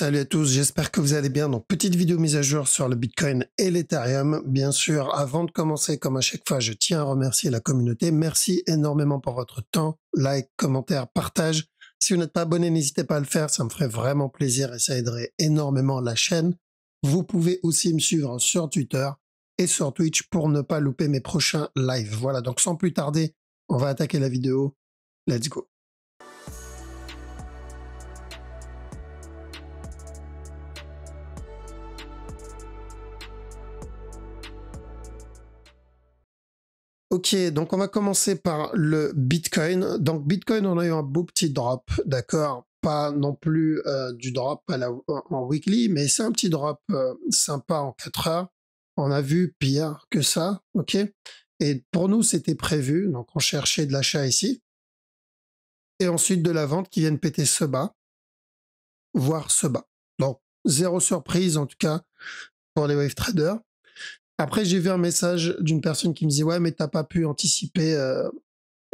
Salut à tous, j'espère que vous allez bien. Donc petite vidéo mise à jour sur le Bitcoin et l'Ethereum. Bien sûr, avant de commencer, comme à chaque fois, je tiens à remercier la communauté. Merci énormément pour votre temps, like, commentaire, partage. Si vous n'êtes pas abonné, n'hésitez pas à le faire, ça me ferait vraiment plaisir et ça aiderait énormément la chaîne. Vous pouvez aussi me suivre sur Twitter et sur Twitch pour ne pas louper mes prochains lives. Voilà, donc sans plus tarder, on va attaquer la vidéo. Let's go. Ok, donc on va commencer par le Bitcoin. Donc Bitcoin, on a eu un beau petit drop, d'accord Pas non plus euh, du drop en weekly, mais c'est un petit drop euh, sympa en 4 heures. On a vu pire que ça, ok Et pour nous, c'était prévu, donc on cherchait de l'achat ici. Et ensuite de la vente qui viennent péter ce bas, voire ce bas. Donc, zéro surprise en tout cas pour les wave traders. Après, j'ai vu un message d'une personne qui me disait ouais, mais t'as pas pu anticiper euh,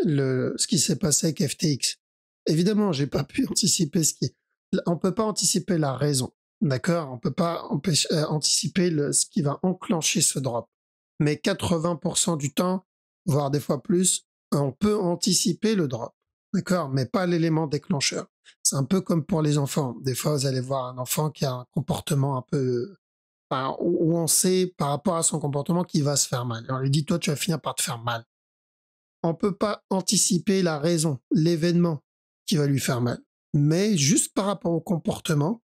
le ce qui s'est passé avec FTX. Évidemment, j'ai pas pu anticiper ce qui. On peut pas anticiper la raison, d'accord On peut pas euh, anticiper le, ce qui va enclencher ce drop. Mais 80% du temps, voire des fois plus, on peut anticiper le drop, d'accord Mais pas l'élément déclencheur. C'est un peu comme pour les enfants. Des fois, vous allez voir un enfant qui a un comportement un peu où on sait par rapport à son comportement qu'il va se faire mal. on lui dit, toi, tu vas finir par te faire mal. On ne peut pas anticiper la raison, l'événement qui va lui faire mal. Mais juste par rapport au comportement,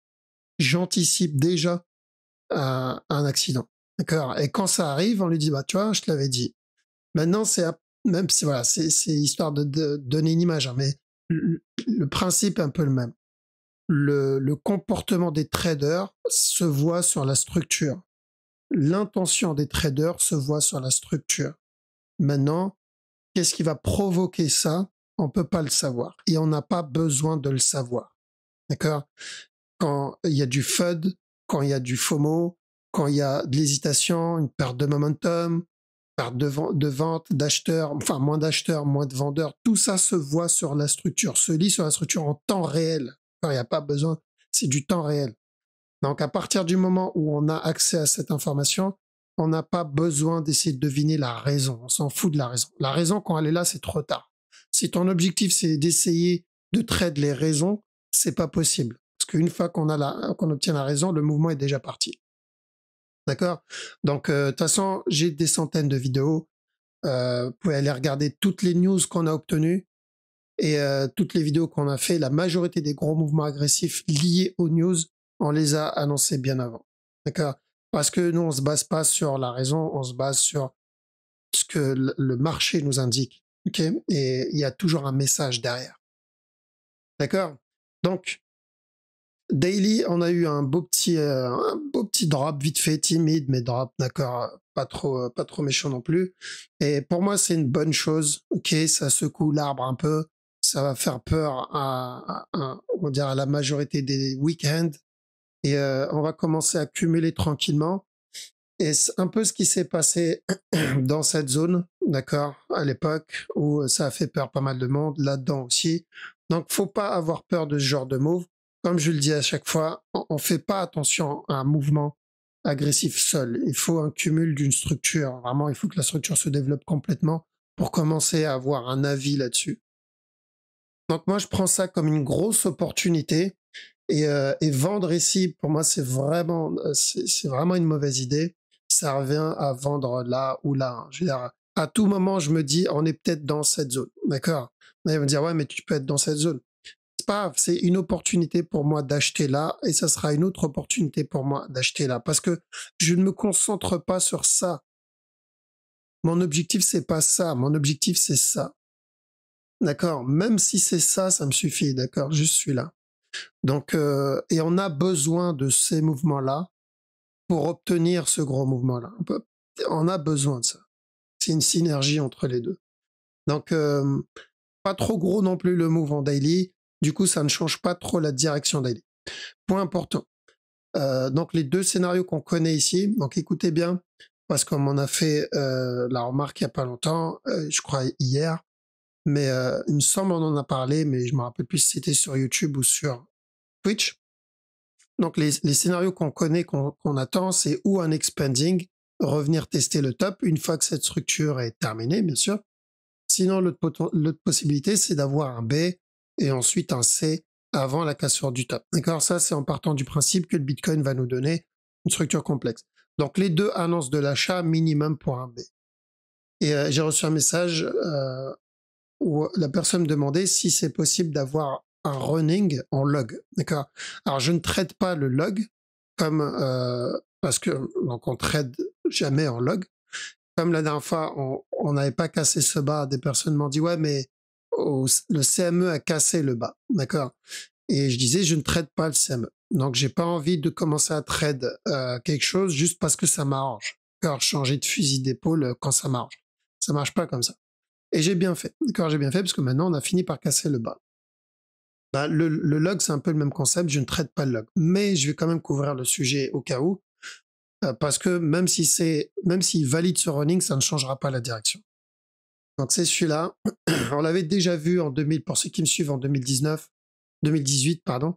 j'anticipe déjà euh, un accident. D'accord Et quand ça arrive, on lui dit, bah, tu vois, je te l'avais dit. Maintenant, c'est même voilà, c'est histoire de, donner une image, hein, mais le principe est un peu le même le, comportement des traders se voit sur la structure. L'intention des traders se voit sur la structure. Maintenant, qu'est-ce qui va provoquer ça On ne peut pas le savoir et on n'a pas besoin de le savoir. D'accord Quand il y a du FUD, quand il y a du FOMO, quand il y a de l'hésitation, une perte de momentum, perte de, de vente, d'acheteurs, enfin moins d'acheteurs, moins de vendeurs, tout ça se voit sur la structure, se lit sur la structure en temps réel. Il n'y a pas besoin, c'est du temps réel. Donc à partir du moment où on a accès à cette information, on n'a pas besoin d'essayer de deviner la raison. On s'en fout de la raison. La raison, quand elle est là, c'est trop tard. Si ton objectif, c'est d'essayer de trader les raisons, ce n'est pas possible. Parce qu'une fois qu'on a obtient la raison, le mouvement est déjà parti. D'accord? Donc, euh, de toute façon, j'ai des centaines de vidéos. Euh, vous pouvez aller regarder toutes les news qu'on a obtenues. Et euh, toutes les vidéos qu'on a fait, la majorité des gros mouvements agressifs liés aux news, on les a annoncés bien avant. D'accord Parce que nous, on se base pas sur la raison, on se base sur ce que le marché nous indique. ok Et il y a toujours un message derrière. D'accord Donc, Daily, on a eu un beau petit, euh, un beau petit drop vite fait, timide, mais drop, d'accord, pas trop, euh, pas trop méchant non plus. Et pour moi, c'est une bonne chose. Ok, ça secoue l'arbre un peu ça va faire peur à, dire à la majorité des week-ends et euh, on va commencer à cumuler tranquillement. Et c'est un peu ce qui s'est passé dans cette zone, d'accord, à l'époque où ça a fait peur pas mal de monde, là-dedans aussi. Donc, faut pas avoir peur de ce genre de move. Comme je le dis à chaque fois, on, fait pas attention à un mouvement agressif seul. Il faut un cumul d'une structure. Vraiment, il faut que la structure se développe complètement pour commencer à avoir un avis là-dessus. Donc moi, je prends ça comme une grosse opportunité. Et, euh, vendre ici, pour moi, c'est vraiment, euh, c'est vraiment une mauvaise idée. Ça revient à vendre là ou là. Je à tout moment, je me dis, on est peut-être dans cette zone. D'accord Mais ils vont me dire, ouais, mais tu peux être dans cette zone. C'est pas c'est une opportunité pour moi d'acheter là et ça sera une autre opportunité pour moi d'acheter là. Parce que je ne me concentre pas sur ça. Mon objectif, c'est pas ça. Mon objectif, c'est ça. D'accord, même si c'est ça, ça me suffit, d'accord, juste celui-là. Donc, euh, et on a besoin de ces mouvements-là pour obtenir ce gros mouvement-là. On, a besoin de ça. C'est une synergie entre les deux. Donc, euh, pas trop gros non plus le mouvement daily. Du coup, ça ne change pas trop la direction daily. Point important. Euh, donc, les deux scénarios qu'on connaît ici, donc écoutez bien, parce qu'on m'en a fait la remarque il y a pas longtemps, je crois hier, mais euh, il me semble on en a parlé, mais je me rappelle plus si c'était sur YouTube ou sur Twitch. Donc les, scénarios qu'on connaît, qu'on attend, c'est ou un expanding, revenir tester le top une fois que cette structure est terminée, bien sûr. Sinon, l'autre possibilité, c'est d'avoir un B et ensuite un C avant la cassure du top. D'accord Ça, c'est en partant du principe que le Bitcoin va nous donner une structure complexe. Donc les deux annonces de l'achat minimum pour un B. Et euh, j'ai reçu un message euh, où la personne demandait si c'est possible d'avoir un running en log. D'accord. Alors je ne traite pas le log comme euh, parce que donc on trade jamais en log. Comme la dernière fois, on n'avait pas cassé ce bas. Des personnes m'ont dit ouais, mais le CME a cassé le bas, d'accord. Et je disais je ne traite pas le CME. Donc j'ai pas envie de commencer à trade euh, quelque chose juste parce que ça m'arrange. Changer de fusil d'épaule quand ça marche. Ça marche pas comme ça. Et j'ai bien fait. D'accord, j'ai bien fait parce que maintenant on a fini par casser le bas. Bah, le, log, c'est un peu le même concept, je ne traite pas le log. Mais je vais quand même couvrir le sujet au cas où, euh, parce que même si c'est, même s'il valide ce running, ça ne changera pas la direction. Donc c'est celui-là. On l'avait déjà vu en 2000, pour ceux qui me suivent en 2019, 2018, pardon.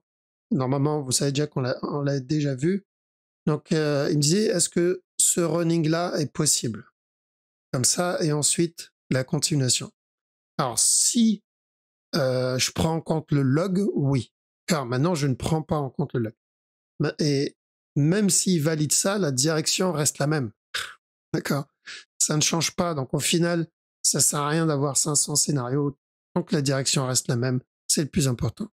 Normalement, vous savez déjà qu'on l'a, déjà vu. Donc euh, il me disait, est-ce que ce running-là est possible Comme ça, et ensuite, la continuation. Alors si euh, je prends en compte le log, oui. Car maintenant, je ne prends pas en compte le log. Et même s'il valide ça, la direction reste la même. D'accord Ça ne change pas. Donc au final, ça sert à rien d'avoir 500 scénarios. Tant que la direction reste la même, c'est le plus important.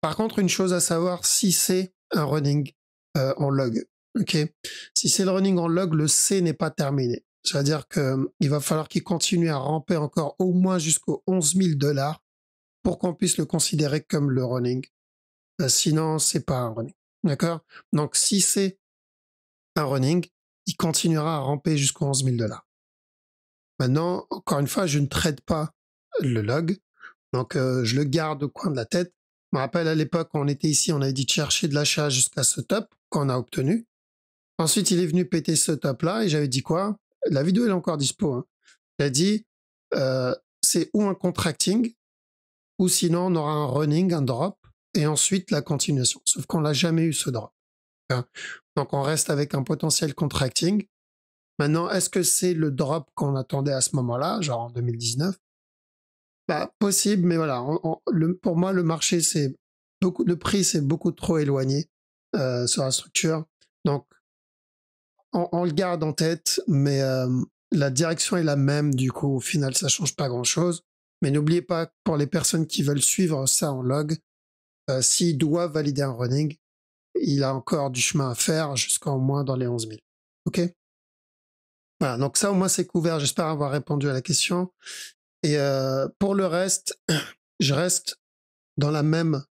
Par contre, une chose à savoir, si c'est un running euh, en log, ok Si c'est le running en log, le C n'est pas terminé. C'est-à-dire qu'il va falloir qu'il continue à ramper encore au moins jusqu'aux 11 000 dollars pour qu'on puisse le considérer comme le running. Bah, sinon, ce n'est pas un running. D'accord Donc, si c'est un running, il continuera à ramper jusqu'aux 11 000 dollars. Maintenant, encore une fois, je ne traite pas le log. Donc, je le garde au coin de la tête. Je me rappelle à l'époque, on était ici, on avait dit de chercher de l'achat jusqu'à ce top qu'on a obtenu. Ensuite, il est venu péter ce top-là et j'avais dit quoi la vidéo est encore dispo. Hein. a dit, euh, c'est ou un contracting, ou sinon on aura un running, un drop, et ensuite la continuation. Sauf qu'on n'a jamais eu ce drop. Hein. Donc on reste avec un potentiel contracting. Maintenant, est-ce que c'est le drop qu'on attendait à ce moment-là, genre en 2019 bah, Possible, mais voilà. pour moi, le marché, c'est beaucoup, le prix, c'est beaucoup trop éloigné euh, sur la structure. Donc, on, le garde en tête, mais euh, la direction est la même, du coup, au final, ça change pas grand-chose. Mais n'oubliez pas, pour les personnes qui veulent suivre ça en log, si euh, s'il doit valider un running, il a encore du chemin à faire jusqu'au moins dans les 11 000. OK Voilà, donc ça, au moins, c'est couvert. J'espère avoir répondu à la question. Et euh, pour le reste, je reste dans la même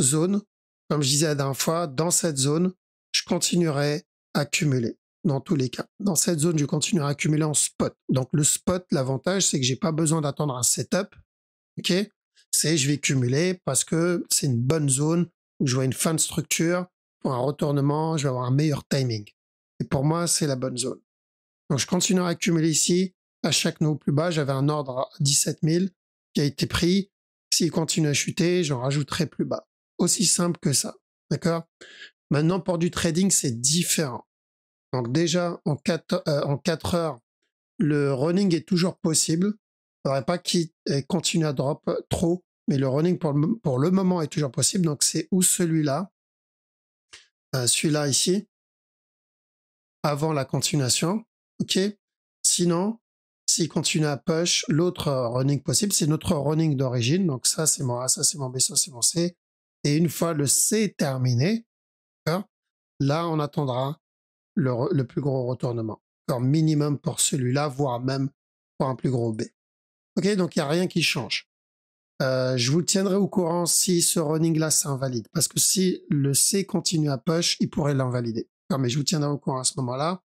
zone. Comme je disais la dernière fois, dans cette zone, je continuerai accumuler dans tous les cas. Dans cette zone, je continue à accumuler en spot. Donc le spot, l'avantage, c'est que j'ai pas besoin d'attendre un setup. Ok, c'est je vais cumuler parce que c'est une bonne zone où je vois une fin de structure pour un retournement, je vais avoir un meilleur timing. Et pour moi, c'est la bonne zone. Donc je continuerai à accumuler ici. À chaque nœud plus bas, j'avais un ordre à 17 000 qui a été pris. S'il continue à chuter, j'en rajouterai plus bas. Aussi simple que ça. D'accord Maintenant, pour du trading, c'est différent. Donc déjà, en 4, euh, heures, le running est toujours possible. Il ne faudrait pas qu'il euh, continue à drop trop, mais le running pour le, moment est toujours possible. Donc c'est où celui-là, euh, celui-là ici, avant la continuation. OK Sinon, s'il continue à push, l'autre running possible, c'est notre running d'origine. Donc ça, c'est mon A, ça, c'est mon B, ça, c'est mon C. Et une fois le C terminé, Là, on attendra le, plus gros retournement. minimum pour celui-là, voire même pour un plus gros B. Ok, donc il n'y a rien qui change. Euh, je vous tiendrai au courant si ce running-là s'invalide. Parce que si le C continue à push, il pourrait l'invalider. mais je vous tiendrai au courant à ce moment-là.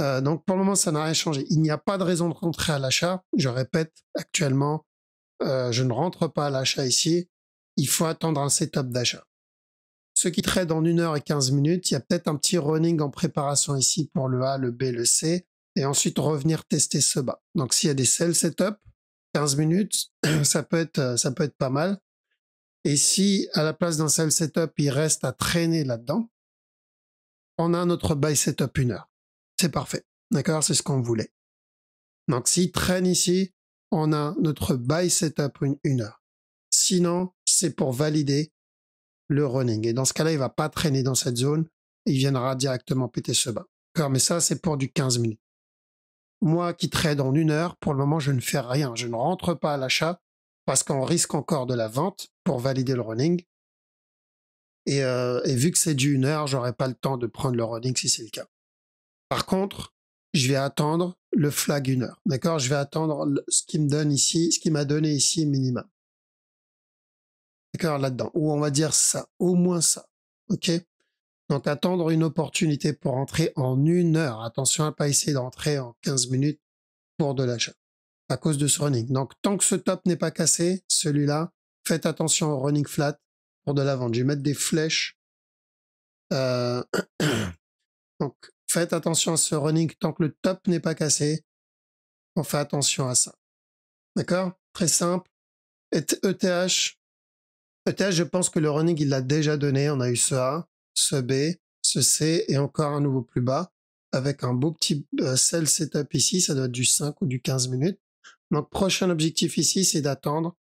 Euh, donc pour le moment, ça n'a rien changé. Il n'y a pas de raison de rentrer à l'achat. Je répète, actuellement, euh, je ne rentre pas à l'achat ici. Il faut attendre un setup d'achat qui quitterait en 1 et 15 minutes. Il y a peut-être un petit running en préparation ici pour le A, le B, le C, et ensuite revenir tester ce bas. Donc s'il y a des sell setup, 15 minutes, ça peut être, ça peut être pas mal. Et si à la place d'un sell setup, il reste à traîner là-dedans, on a notre buy setup 1 heure. C'est parfait. D'accord C'est ce qu'on voulait. Donc s'il traîne ici, on a notre buy setup 1 heure. Sinon, c'est pour valider le running. Et dans ce cas-là, il va pas traîner dans cette zone. Il viendra directement péter ce bas. Mais ça, c'est pour du 15 minutes. Moi qui trade en une heure, pour le moment, je ne fais rien. Je ne rentre pas à l'achat parce qu'on risque encore de la vente pour valider le running. Et, euh, vu que c'est du une heure, n'aurai pas le temps de prendre le running si c'est le cas. Par contre, je vais attendre le flag une heure. D'accord Je vais attendre ce qui me donne ici, ce qui m'a donné ici minimum là-dedans, ou on va dire ça, au moins ça. OK Donc attendre une opportunité pour entrer en une heure. Attention à pas essayer d'entrer en 15 minutes pour de l'achat à cause de ce running. Donc tant que ce top n'est pas cassé, celui-là, faites attention au running flat pour de la vente. Je vais mettre des flèches. Euh, donc faites attention à ce running tant que le top n'est pas cassé. On fait attention à ça. D'accord Très simple. ETH, ETH, je pense que le running, il l'a déjà donné. On a eu ce A, ce B, ce C et encore un nouveau plus bas avec un beau petit euh, sell setup ici. Ça doit être du 5 ou du 15 minutes. Donc, prochain objectif ici, c'est d'attendre,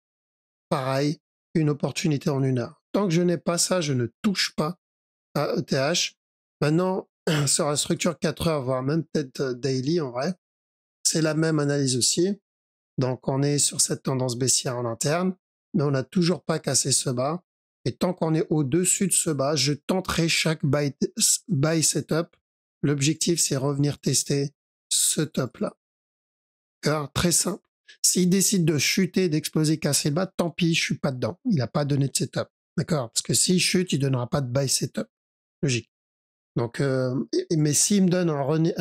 pareil, une opportunité en une heure. Tant que je n'ai pas ça, je ne touche pas à ETH. Maintenant, sur la structure 4 heures, voire même peut-être euh, daily en vrai, c'est la même analyse aussi. Donc, on est sur cette tendance baissière en interne mais on n'a toujours pas cassé ce bas. Et tant qu'on est au-dessus de ce bas, je tenterai chaque buy, setup. L'objectif, c'est revenir tester ce top-là. D'accord très simple. S'il décide de chuter, d'exploser, casser le bas, tant pis, je suis pas dedans. Il n'a pas donné de setup. D'accord Parce que s'il chute, il donnera pas de buy setup. Logique. Donc, euh, mais s'il me donne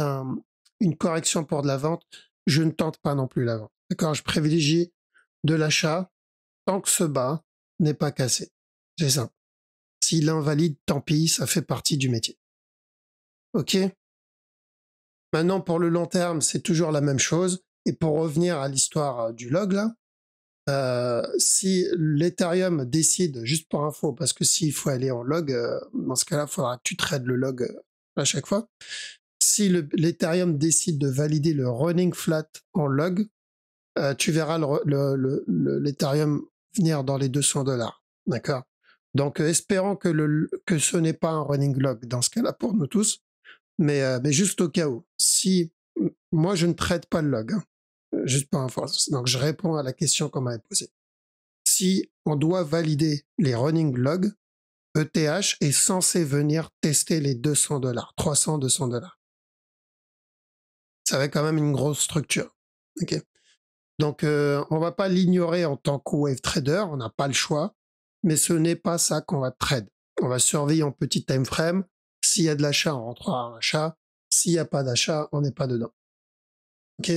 une correction pour de la vente, je ne tente pas non plus la vente. D'accord Je privilégie de l'achat tant que ce bas n'est pas cassé. C'est simple. S'il invalide, tant pis, ça fait partie du métier. Ok Maintenant, pour le long terme, c'est toujours la même chose. Et pour revenir à l'histoire euh, du log, là, euh, si l'Ethereum décide, juste pour info, parce que s'il faut aller en log, euh, dans ce cas-là, il faudra tu trades le log à chaque fois. Si l'Ethereum décide de valider le running flat en log, euh, tu verras l'Ethereum le, venir dans les 200 dollars. D'accord Donc, euh, espérons que, ce n'est pas un running log dans ce cas-là pour nous tous, mais, euh, juste au cas où. Si moi, je ne traite pas le log, hein, juste par force. Donc, je réponds à la question qu'on m'avait posée. Si on doit valider les running logs, ETH est censé venir tester les 200 dollars, 300, 200 dollars. Ça avait quand même une grosse structure. Donc, euh, on va pas l'ignorer en tant que wave trader, on n'a pas le choix, mais ce n'est pas ça qu'on va trade. On va surveiller en petit time frame. S'il y a de l'achat, on rentrera en achat. S'il n'y a pas d'achat, on n'est pas dedans. Ok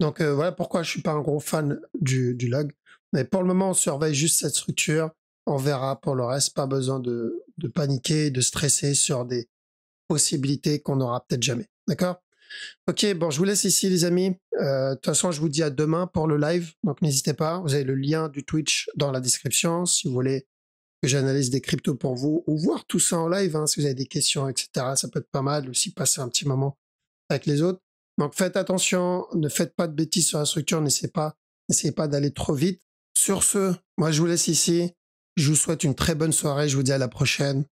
Donc, euh, voilà pourquoi je suis pas un gros fan du, du log. Mais pour le moment, on surveille juste cette structure. On verra pour le reste, pas besoin de, de paniquer, de stresser sur des possibilités qu'on n'aura peut-être jamais. D'accord Ok, bon, je vous laisse ici, les amis. Euh, de toute façon, je vous dis à demain pour le live. Donc, n'hésitez pas. Vous avez le lien du Twitch dans la description si vous voulez que j'analyse des cryptos pour vous ou voir tout ça en live. Hein, si vous avez des questions, etc., ça peut être pas mal aussi passer un petit moment avec les autres. Donc, faites attention. Ne faites pas de bêtises sur la structure. pas, n'essayez pas d'aller trop vite. Sur ce, moi, je vous laisse ici. Je vous souhaite une très bonne soirée. Je vous dis à la prochaine.